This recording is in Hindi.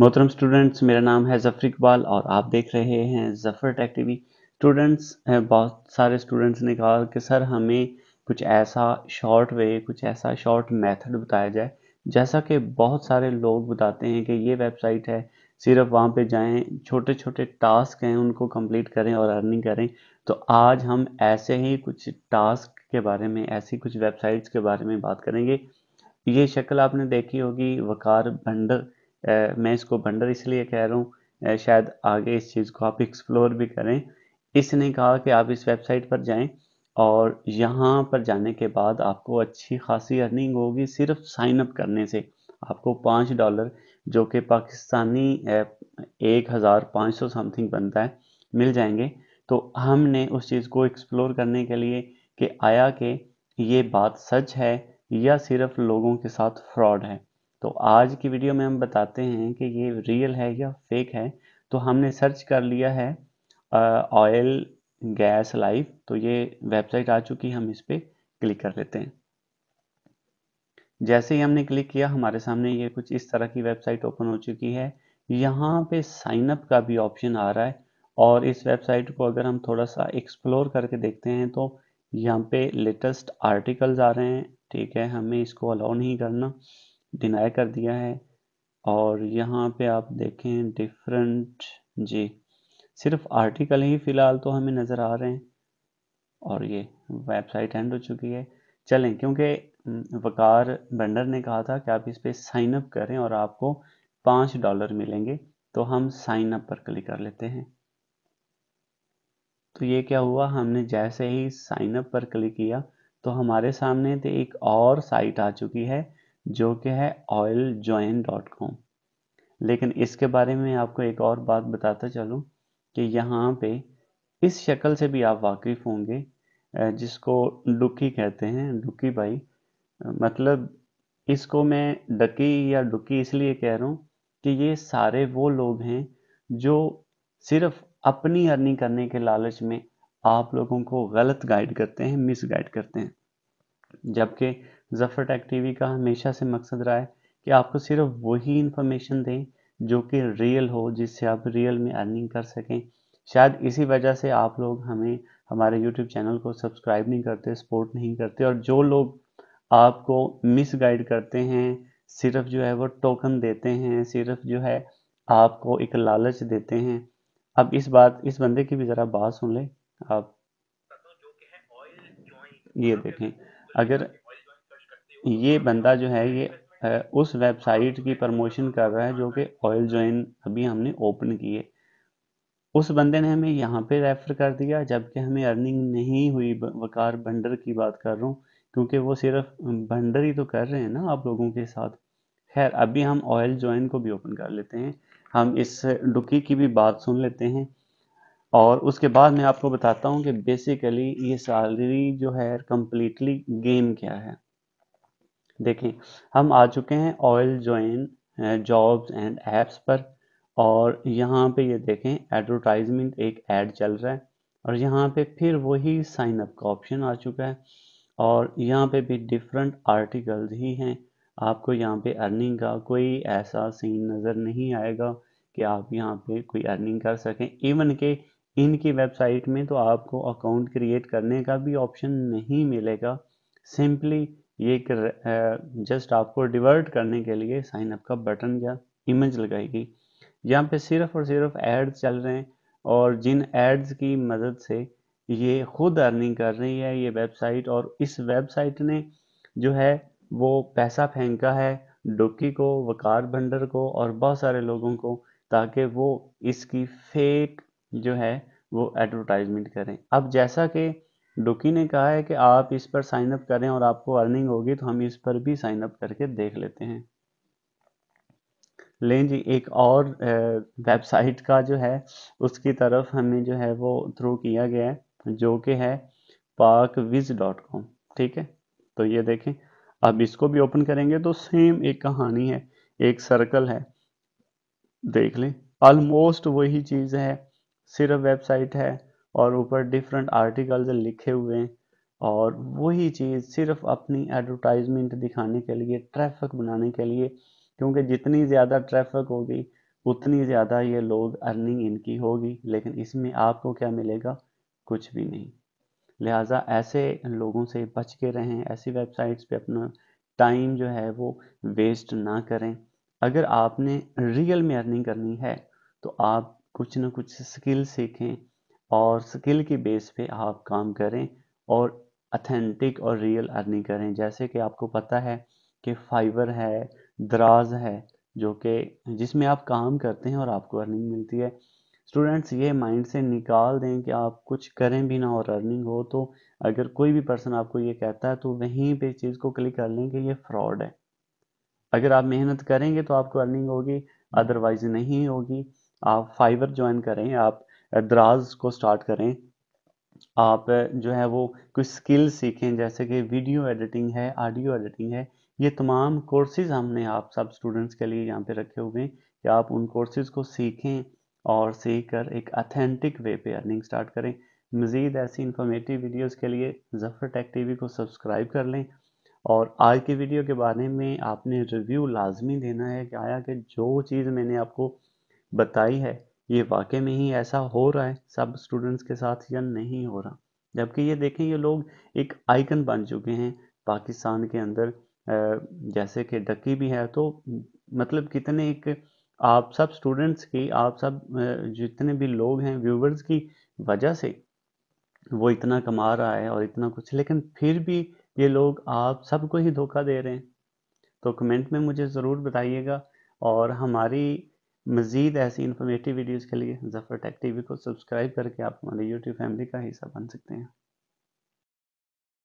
मोहतरम स्टूडेंट्स मेरा नाम है जफर इकबाल और आप देख रहे हैं जफर टेक टीवी स्टूडेंट्स बहुत सारे स्टूडेंट्स ने कहा कि सर हमें कुछ ऐसा शॉर्ट वे कुछ ऐसा शॉर्ट मेथड बताया जाए जैसा कि बहुत सारे लोग बताते हैं कि ये वेबसाइट है सिर्फ वहाँ पे जाएं छोटे छोटे टास्क हैं उनको कंप्लीट करें और अर्निंग करें तो आज हम ऐसे ही कुछ टास्क के बारे में ऐसी कुछ वेबसाइट्स के बारे में बात करेंगे ये शक्ल आपने देखी होगी वकार भंडर मैं इसको बंडर इसलिए कह रहा हूँ शायद आगे इस चीज़ को आप एक्सप्लोर भी करें इसने कहा कि आप इस वेबसाइट पर जाएं और यहाँ पर जाने के बाद आपको अच्छी खासी अर्निंग होगी सिर्फ साइन अप करने से आपको पाँच डॉलर जो कि पाकिस्तानी एक हज़ार पाँच सौ समथिंग बनता है मिल जाएंगे तो हमने उस चीज़ को एक्सप्लोर करने के लिए कि आया कि ये बात सच है या सिर्फ लोगों के साथ फ्रॉड है तो आज की वीडियो में हम बताते हैं कि ये रियल है या फेक है तो हमने सर्च कर लिया है ऑयल गैस लाइव तो ये वेबसाइट आ चुकी हम इस पर क्लिक कर लेते हैं जैसे ही हमने क्लिक किया हमारे सामने ये कुछ इस तरह की वेबसाइट ओपन हो चुकी है यहाँ पे साइन अप का भी ऑप्शन आ रहा है और इस वेबसाइट को अगर हम थोड़ा सा एक्सप्लोर करके देखते हैं तो यहाँ पे लेटेस्ट आर्टिकल्स आ रहे हैं ठीक है हमें इसको अलाउ नहीं करना डिनाई कर दिया है और यहाँ पे आप देखें डिफरेंट जी सिर्फ आर्टिकल ही फ़िलहाल तो हमें नज़र आ रहे हैं और ये वेबसाइट एंड हो चुकी है चलें क्योंकि वकार बंडर ने कहा था कि आप इस पर साइन अप करें और आपको पाँच डॉलर मिलेंगे तो हम साइन अप पर क्लिक कर लेते हैं तो ये क्या हुआ हमने जैसे ही साइन अप पर क्लिक किया तो हमारे सामने तो एक और साइट आ चुकी है जो कि है ऑयल जॉइन डॉट कॉम लेकिन इसके बारे में आपको एक और बात बताता चलूँ कि यहाँ पे इस शक्ल से भी आप वाकिफ़ होंगे जिसको डुकी कहते हैं डुकी भाई मतलब इसको मैं डकी या डुकी इसलिए कह रहा हूँ कि ये सारे वो लोग हैं जो सिर्फ अपनी अर्निंग करने के लालच में आप लोगों को गलत गाइड करते हैं मिस गाइड करते हैं जबकि जफर टेक टीवी का हमेशा से मकसद रहा है कि आपको सिर्फ वही इंफॉर्मेशन दें जो कि रियल हो जिससे आप रियल में अर्निंग कर सकें शायद इसी वजह से आप लोग हमें हमारे यूट्यूब चैनल को सब्सक्राइब नहीं करते सपोर्ट नहीं करते और जो लोग आपको मिस गाइड करते हैं सिर्फ जो है वो टोकन देते हैं सिर्फ जो है आपको एक लालच देते हैं अब इस बात इस बंदे की भी ज़रा बात सुन ले आप तो ये देखें अगर ये बंदा जो है ये उस वेबसाइट की प्रमोशन कर रहा है जो कि ऑयल ज्वाइन अभी हमने ओपन की है उस बंदे ने हमें यहाँ पे रेफर कर दिया जबकि हमें अर्निंग नहीं हुई वकार भंडर की बात कर रहा हूँ क्योंकि वो सिर्फ बंडर ही तो कर रहे हैं ना आप लोगों के साथ खैर अभी हम ऑयल ज्वाइन को भी ओपन कर लेते हैं हम इस डुकी की भी बात सुन लेते हैं और उसके बाद मैं आपको बताता हूँ कि बेसिकली ये सैलरी जो है कम्प्लीटली गेम क्या है देखें हम आ चुके हैं oil join jobs and apps पर और यहाँ पे ये देखें एडवर्टाइजमेंट एक एड चल रहा है और यहाँ पे फिर वही साइन अप का ऑप्शन आ चुका है और यहाँ पे भी डिफरेंट आर्टिकल्स ही हैं आपको यहाँ पे अर्निंग का कोई ऐसा सीन नज़र नहीं आएगा कि आप यहाँ पे कोई अर्निंग कर सकें इवन के इनकी वेबसाइट में तो आपको अकाउंट क्रिएट करने का भी ऑप्शन नहीं मिलेगा सिंपली ये एक जस्ट आपको डिवर्ट करने के लिए साइन अप का बटन या इमेज लगाएगी यहाँ पे सिर्फ और सिर्फ एड्स चल रहे हैं और जिन एड्स की मदद से ये खुद अर्निंग कर रही है ये वेबसाइट और इस वेबसाइट ने जो है वो पैसा फेंका है डुक्की को वकार भंडर को और बहुत सारे लोगों को ताकि वो इसकी फेक जो है वो एडवर्टाइजमेंट करें अब जैसा कि डुकी ने कहा है कि आप इस पर साइन अप करें और आपको अर्निंग होगी तो हम इस पर भी साइन अप करके देख लेते हैं लें जी एक और वेबसाइट का जो है उसकी तरफ हमें जो है वो थ्रू किया गया है जो कि है पाक विज डॉट कॉम ठीक है तो ये देखें अब इसको भी ओपन करेंगे तो सेम एक कहानी है एक सर्कल है देख लें ऑलमोस्ट वही चीज़ है सिर्फ वेबसाइट है और ऊपर डिफरेंट आर्टिकल्स लिखे हुए हैं और वही चीज़ सिर्फ अपनी एडवर्टाइजमेंट दिखाने के लिए ट्रैफिक बनाने के लिए क्योंकि जितनी ज़्यादा ट्रैफिक होगी उतनी ज़्यादा ये लोग अर्निंग इनकी होगी लेकिन इसमें आपको क्या मिलेगा कुछ भी नहीं लिहाजा ऐसे लोगों से बच के रहें ऐसी वेबसाइट्स पे अपना टाइम जो है वो वेस्ट ना करें अगर आपने रियल में अर्निंग करनी है तो आप कुछ ना कुछ स्किल सीखें और स्किल के बेस पे आप काम करें और अथेंटिक और रियल अर्निंग करें जैसे कि आपको पता है कि फाइबर है दराज है जो कि जिसमें आप काम करते हैं और आपको अर्निंग मिलती है स्टूडेंट्स ये माइंड से निकाल दें कि आप कुछ करें भी ना और अर्निंग हो तो अगर कोई भी पर्सन आपको ये कहता है तो वहीं पे चीज़ को क्लिक कर लें कि ये फ्रॉड है अगर आप मेहनत करेंगे तो आपको अर्निंग होगी अदरवाइज नहीं होगी आप फाइवर ज्वाइन करें आप द्राज को स्टार्ट करें आप जो है वो कुछ स्किल सीखें जैसे कि वीडियो एडिटिंग है ऑडियो एडिटिंग है ये तमाम कोर्सेज हमने आप सब स्टूडेंट्स के लिए यहाँ पे रखे हुए हैं कि आप उन कोर्सेज को सीखें और सीख कर एक अथेंटिक वे पे अर्निंग स्टार्ट करें मज़ीद ऐसी इन्फॉर्मेटिव वीडियोस के लिए जफर टेक वी को सब्सक्राइब कर लें और आज की वीडियो के बारे में आपने रिव्यू लाजमी देना है कि आया कि जो चीज़ मैंने आपको बताई है ये वाकई में ही ऐसा हो रहा है सब स्टूडेंट्स के साथ या नहीं हो रहा जबकि ये देखें ये लोग एक आइकन बन चुके हैं पाकिस्तान के अंदर जैसे कि डक्की भी है तो मतलब कितने एक आप सब स्टूडेंट्स की आप सब जितने भी लोग हैं व्यूवर्स की वजह से वो इतना कमा रहा है और इतना कुछ लेकिन फिर भी ये लोग आप सबको ही धोखा दे रहे हैं तो कमेंट में मुझे ज़रूर बताइएगा और हमारी मज़ीद ऐसी इन्फॉर्मेटिव वीडियोज़ के लिए ज़फ़र टेक टी को सब्सक्राइब करके आप हमारे यूट्यूब फैमिली का हिस्सा बन सकते हैं